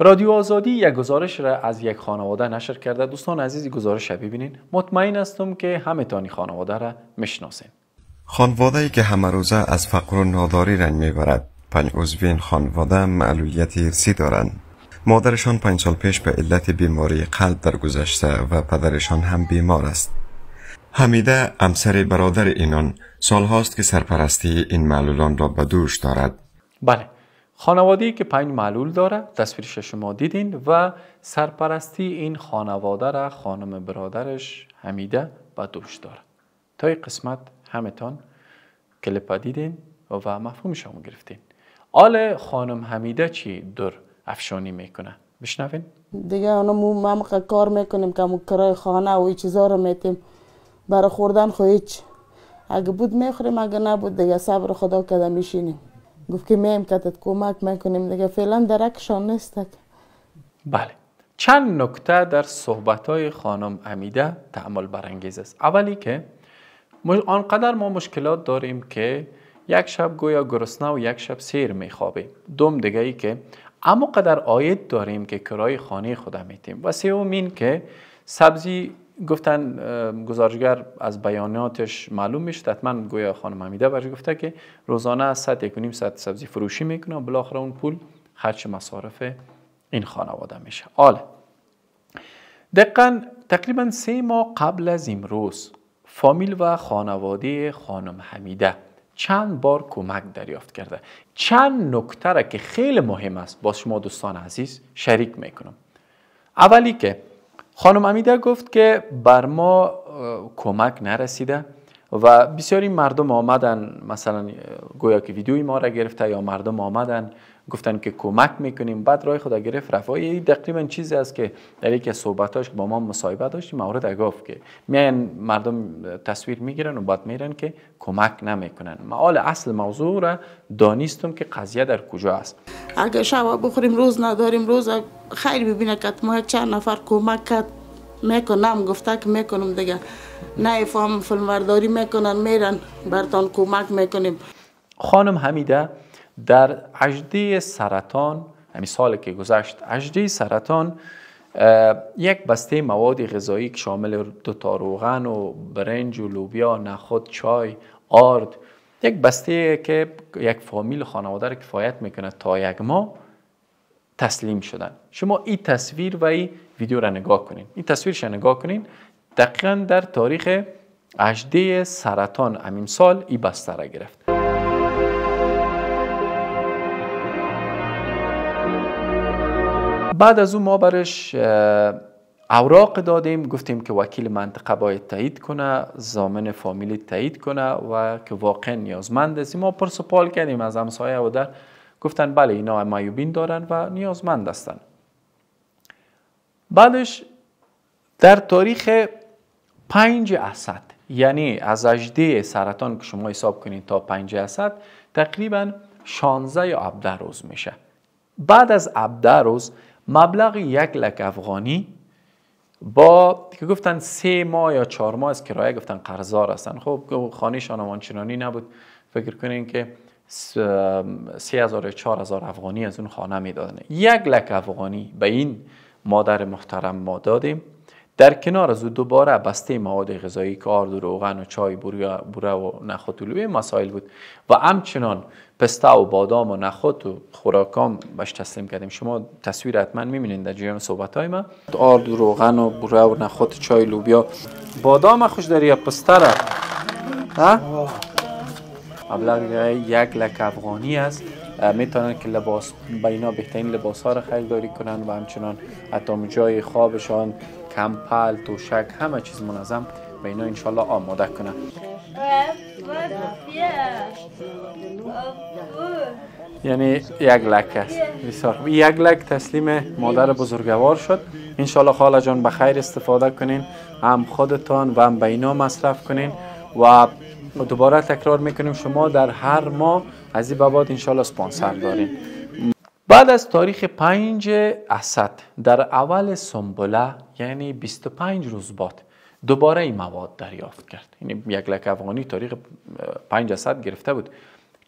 رادیو آزادی یک گزارش را از یک خانواده نشر کرده دوستان عزیزی گزارش را ببینین مطمئن هستم که همه تانی خانواده را میشناسین خانواده که همه روزه از فقر و ناداری رنج میبرد پنج عضو این خانواده معلولیت ارسی دارند مادرشان پنج سال پیش به علت بیماری قلب درگذشته و پدرشان هم بیمار است حمیده امسر برادر اینان سالهاست که سرپرستی این معلولان را به دوش دارد بله خانواده ای که پنج معلول داره تصویرش شما دیدین و سرپرستی این خانواده را خانم برادرش حمیده و دوش داره تا این قسمت همتان کلپا دیدین و مفهوم شما گرفتین آل خانم حمیده چی در افشانی میکنه بشنوین دیگه اونا مو کار میکنیم که کرای خانه و چیزا رو میتیم برای خوردن خو هیچ اگه بود میخوریم اگه نبود دیگه صبر خدا کده میشینیم گفت که میم کتت کمک میکنیم دیگه فعلا درکشان نیست بله چند نکته در صحبت های خانم امیده تعمل برانگیز است اولی که آنقدر ما مشکلات داریم که یک شب گویا گرسنه و یک شب سیر میخوابیم دوم دیگه ای که اما قدر داریم که کرای خانه خدا میتیم و سومین که سبزی گفتن گزارشگر از بیاناتش معلوم میشد حتما گویا خانم حمیده برش گفته که روزانه از صد یک نیم صد سبزی فروشی میکنه و بالاخره اون پول خرچ مصارف این خانواده میشه آله دقیقا تقریبا سه ماه قبل از امروز فامیل و خانواده خانم حمیده چند بار کمک دریافت کرده چند نکته که خیلی مهم است با شما دوستان عزیز شریک میکنم اولی که خانم امیده گفت که بر ما کمک نرسیده و بسیاری مردم آمدن مثلا گویا که ویدیوی ما را گرفته یا مردم آمدن گفتن که کمک میکنیم بعد رای خدا گرفت رفت این یعنی تقریبا چیزی است که در یکی از صحبتاش با ما مصاحبه داشتیم مورد گفت که میان مردم تصویر میگیرن و بعد میرن که کمک نمیکنن معال اصل موضوع را دانیستم که قضیه در کجا است اگه شما بخوریم روز نداریم روز خیر ببینه که ما چند نفر کمک کرد میکنم گفته که میکنم دیگه نه فهم فیلمبرداری میکنن میرن برتان کمک میکنیم خانم حمیده در عجده سرطان همین سال که گذشت عجده سرطان یک بسته مواد غذایی که شامل دو تا روغن و برنج و لوبیا نخود چای آرد یک بسته که یک فامیل خانواده را کفایت میکنه تا یک ماه تسلیم شدن شما این تصویر و این ویدیو را نگاه کنین این تصویر را نگاه کنین دقیقا در تاریخ عجده سرطان امین سال این بسته را گرفت بعد از اون ما برش اوراق دادیم گفتیم که وکیل منطقه باید تایید کنه زامن فامیلی تایید کنه و که واقعا نیازمند است ما پرسپال کردیم از همسایه و در گفتن بله اینا مایوبین دارن و نیازمند هستن بعدش در تاریخ پنج اسد یعنی از اجده سرطان که شما حساب کنید تا پنج اسد تقریبا 16 یا عبده روز میشه بعد از عبده روز مبلغ یک لک افغانی با که گفتن سه ماه یا چهار ماه از کرایه گفتن قرضار هستن خب خانه شانمان چنانی نبود فکر کنین که سه هزار یا چهار هزار افغانی از اون خانه میدادن یک لک افغانی به این مادر محترم ما دادیم در کنار از او دوباره بسته مواد غذایی که آرد و روغن و چای بوره و نخود و مسائل بود و همچنان پسته و بادام و نخود و خوراکام بهش تسلیم کردیم شما تصویر حتما میبینید در جریان صحبت های ما آرد و روغن و بوره و نخود و چای لوبیا بادام خوش داری یا پسته را ها مبلغ یک لک افغانی است میتونن که لباس اینا بهترین لباس ها را خریداری کنن و همچنان حتی جای خوابشان کمپل توشک همه چیز منظم به اینا انشالله آماده کنه یعنی یک لک است یک لک تسلیم مادر بزرگوار شد انشالله خاله جان به خیر استفاده کنین هم خودتان و هم به اینا مصرف کنین و دوباره تکرار میکنیم شما در هر ماه از این بابات انشالله سپانسر دارین بعد از تاریخ 5 اسد در اول سنبله یعنی 25 روز بعد دوباره این مواد دریافت کرد یعنی یک لک افغانی تاریخ 5 اسد گرفته بود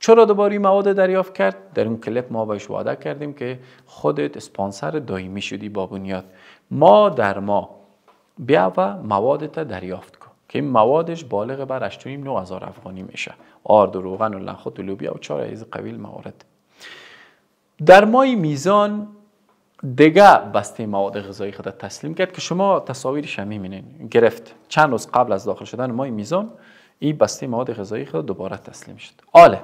چرا دوباره این مواد دریافت کرد در اون کلیپ ما بهش وعده کردیم که خودت اسپانسر دائمی شدی با بنیاد ما در ما بیا و موادتا دریافت کن که این موادش بالغ بر 8.9 هزار افغانی میشه آرد و روغن و لنخوت و لوبیا و چهار از قبیل موارد در مای میزان دیگه بسته مواد غذایی خود تسلیم کرد که شما تصاویرش هم میبینین گرفت چند روز قبل از داخل شدن مای میزان این بسته مواد غذایی خود دوباره تسلیم شد آله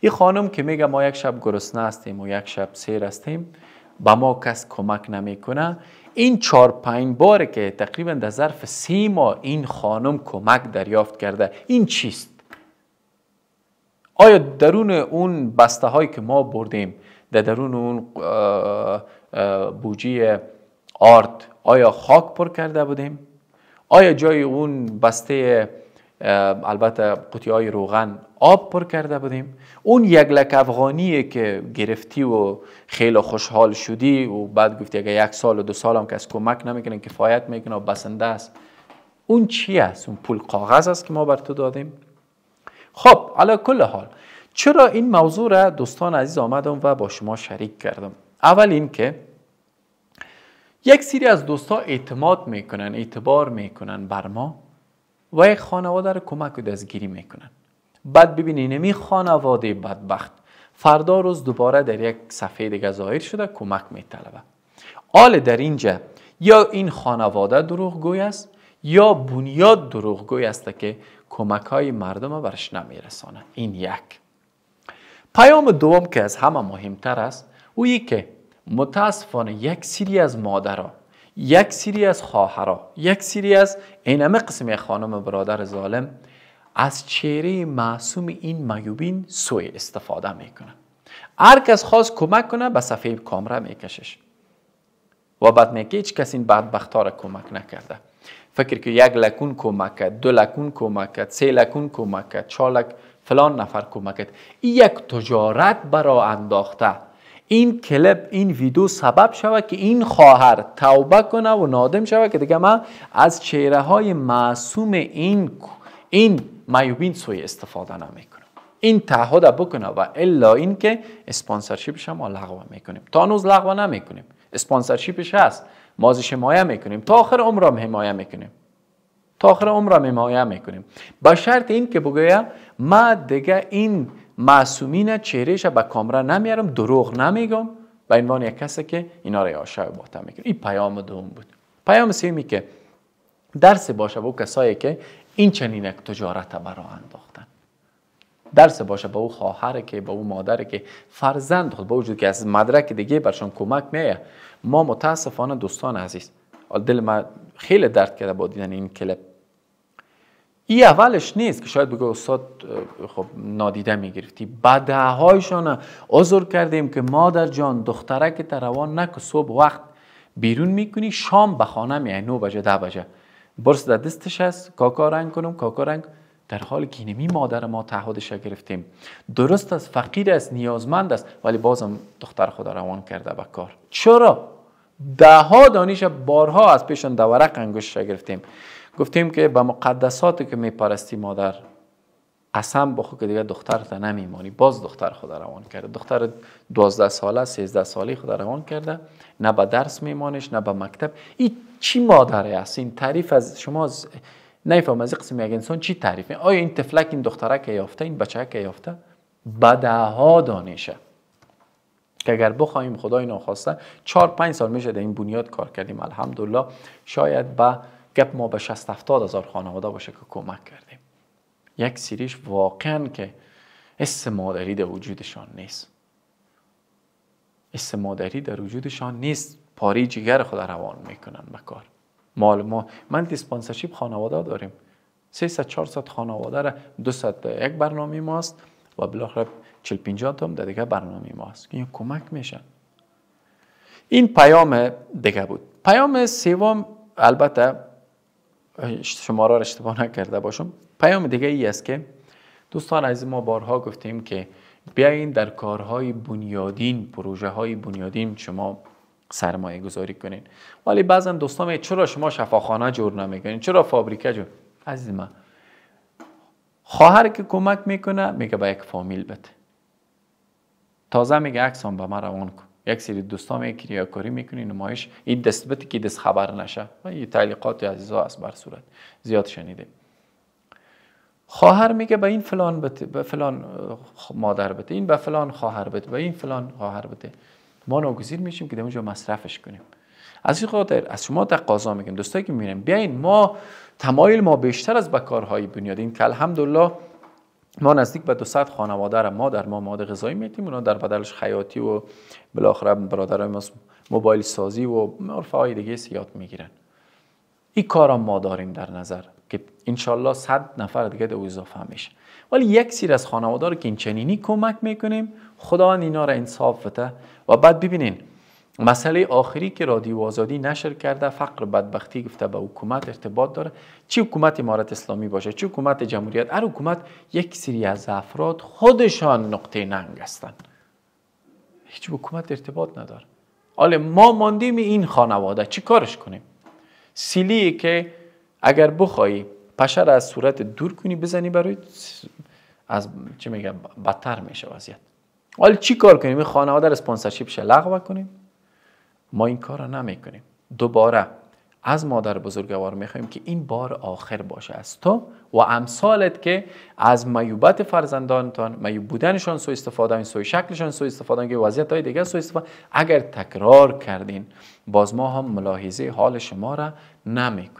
این خانم که میگه ما یک شب گرسنه هستیم و یک شب سیر هستیم به ما کس کمک نمیکنه این چهار پنج بار که تقریبا در ظرف سی ماه این خانم کمک دریافت کرده این چیست آیا درون اون بسته هایی که ما بردیم در درون اون بوجی آرد آیا خاک پر کرده بودیم آیا جای اون بسته البته قطعه های روغن آب پر کرده بودیم اون یک لک افغانی که گرفتی و خیلی خوشحال شدی و بعد گفتی اگر یک سال و دو سال هم کس کمک نمیکنن کفایت میکنه و بسنده است اون چی است؟ اون پول کاغذ است که ما بر تو دادیم خب علا کل حال چرا این موضوع را دوستان عزیز آمدم و با شما شریک کردم اول اینکه یک سری از دوستا اعتماد میکنن اعتبار میکنن بر ما و یک خانواده را کمک و دستگیری میکنن بعد ببینین می خانواده بدبخت فردا روز دوباره در یک صفحه دیگه ظاهر شده کمک میطلبه آل در اینجا یا این خانواده دروغگوی است یا بنیاد دروغگوی است که کمک های مردم برش نمیرسانه این یک پیام دوم که از همه مهمتر است اویی که متاسفانه یک سری از مادرها یک سری از خواهرها یک سری از این همه قسم خانم برادر ظالم از چهره معصوم این میوبین سوء استفاده میکنه. هر کس خواست کمک کنه به صفحه کامره میکشش و بعد میگه هیچ کس این بدبختار کمک نکرده فکر که یک لکون کمک دو لکون کمک سه لکون کمک چالک فلان نفر کمک این یک تجارت برا انداخته این کلپ این ویدیو سبب شوه که این خواهر توبه کنه و نادم شوه که دیگه من از چهره های معصوم این این معیوبین سوی استفاده نمیکنم این تعهد بکنه و الا اینکه که اسپانسرشیپش هم لغو میکنیم تا هنوز لغو نمیکنیم اسپانسرشیپش هست ما ازش حمایه میکنیم تا آخر عمرم حمایه میکنیم تا آخر هم حمایه میکنیم با شرط این که بگویم ما دیگه این معصومین چهرهش به کامره نمیارم دروغ نمیگم به عنوان یک کسی که اینا را و باطن میکنه این پیام دوم بود پیام سومی که درس باشه و کسایی که این چنین تجارت تجارت برا انداختن درس باشه با او خواهر که با او مادر که فرزند خود با وجود که از مدرک دیگه برشان کمک میه. ما متاسفانه دوستان عزیز دل ما خیلی درد کرده با دیدن این کلپ ای اولش نیست که شاید بگو استاد خب نادیده میگرفتی بده هایشان عذر کردیم که مادر جان دخترک روان و صبح وقت بیرون میکنی شام به خانه میای 9 بجه ده بجه برس در دستش هست کاکا رنگ کنم کاکا رنگ در حالی که مادر ما تعهدش گرفتیم درست است فقیر است نیازمند است ولی بازم دختر خود روان کرده به کار چرا ده ها دانش بارها از پیشان دورق را گرفتیم گفتیم که به مقدساتی که می پرستی مادر قسم بخو که دیگه دخترت نمیمانی باز دختر خود روان کرده دختر 12 ساله 13 ساله خود روان کرده نه به درس میمانش نه به مکتب این چی مادره است این تعریف از شما نیفهم از قسم یک انسان چی می آیا این تفلک این دختره که یافته این بچه که یافته بدها دانشه که اگر بخوایم خدای ناخواسته چهار پنج سال میشه در این بنیاد کار کردیم الحمدلله شاید به گپ ما به 60 70 هزار خانواده باشه که کمک کردیم یک سریش واقعا که اسم مادری در وجودشان نیست اسم مادری در وجودشان نیست پاری جگر خود روان میکنن به کار مال ما من دیسپانسرشیپ خانواده داریم 300 400 خانواده را 200 تا یک برنامه ماست و بالاخره 40 50 تا در دیگه برنامه ماست که کمک میشن این پیام دیگه بود پیام سوم البته شما را اشتباه نکرده باشم پیام دیگه ای است که دوستان از ما بارها گفتیم که بیاین در کارهای بنیادین پروژه های بنیادین شما سرمایه گذاری کنین ولی بعضا دوستان میگه چرا شما شفاخانه جور نمیکنین چرا فابریکه جور عزیز من خواهر که کمک میکنه میگه به یک فامیل بده تازه میگه عکسام به من روان کن یک سری میگه می کاری میکنی نمایش این دست بده که دست خبر نشه این تعلیقات عزیزا است بر صورت زیاد شنیده خواهر میگه به این فلان بده به فلان مادر بده این به فلان خواهر بده به این فلان خواهر بده ما ناگزیر میشیم که در اونجا مصرفش کنیم از این خاطر از شما تقاضا میگیم دوستایی که میبینیم بیاین ما تمایل ما بیشتر از به کارهای بنیادی این که الحمدلله ما نزدیک به 200 خانواده را ما در ما مواد غذایی میتیم اونا در بدلش حیاتی و بالاخره برادرای ما موبایل سازی و های دیگه سیات میگیرن این کار ما داریم در نظر که انشالله 100 نفر دیگه دو اضافه ولی یک سیر از خانواده رو که این چنینی کمک میکنیم خداوند اینا رو انصاف بده و بعد ببینین مسئله آخری که رادیو آزادی نشر کرده فقر بدبختی گفته به حکومت ارتباط داره چه حکومت امارت اسلامی باشه چه حکومت جمهوریت هر حکومت یک سری از افراد خودشان نقطه ننگ هستند هیچ حکومت ارتباط نداره حالا ما ماندیم این خانواده چی کارش کنیم سیلی که اگر بخوایی پشه را از صورت دور کنی بزنی برای از چی میگم بدتر میشه وضعیت ولی چی کار کنیم این خانواده را اسپانسرشیپ شه لغو کنیم ما این کار را نمیکنیم دوباره از مادر بزرگوار میخوایم که این بار آخر باشه از تو و امثالت که از میوبت فرزندانتان میوب بودنشان سو استفاده این سو شکلشان سو استفاده که وضعیت های دیگه سو استفاده اگر تکرار کردین باز ما هم ملاحظه حال شما را نمی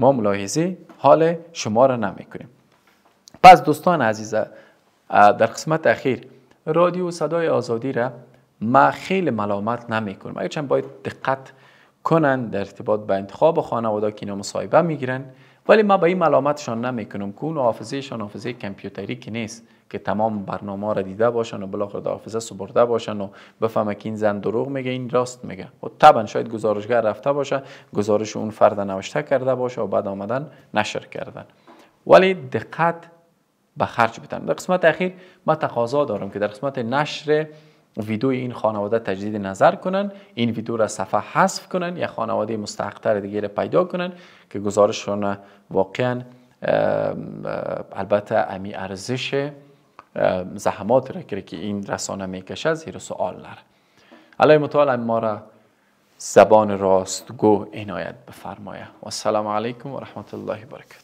ما ملاحظه حال شما را نمیکنیم پس دوستان عزیز در قسمت اخیر رادیو صدای آزادی را ما خیلی ملامت نمیکنم چند باید دقت کنند در ارتباط به انتخاب خانواده که اینا مصاحبه گیرن ولی ما به این ملامتشان نمیکنم که اون حافظهشان حافظه کمپیوتری که نیست که تمام برنامه را دیده باشن و بالاخره در حافظه سپرده باشن و بفهمه که این زن دروغ میگه این راست میگه و طبعا شاید گزارشگر رفته باشه گزارش اون فرد نوشته کرده باشه و بعد آمدن نشر کردن ولی دقت به خرج بتن در قسمت اخیر ما تقاضا دارم که در قسمت نشر ویدیو این خانواده تجدید نظر کنن این ویدیو را صفحه حذف کنن یا خانواده مستحقتر دیگه را پیدا کنن که گزارششون واقعا البته امی ارزش زحمات را که این رسانه میکشه زیر سوال نره علی متعال ما را زبان راستگو عنایت بفرمایه و السلام علیکم و رحمت الله و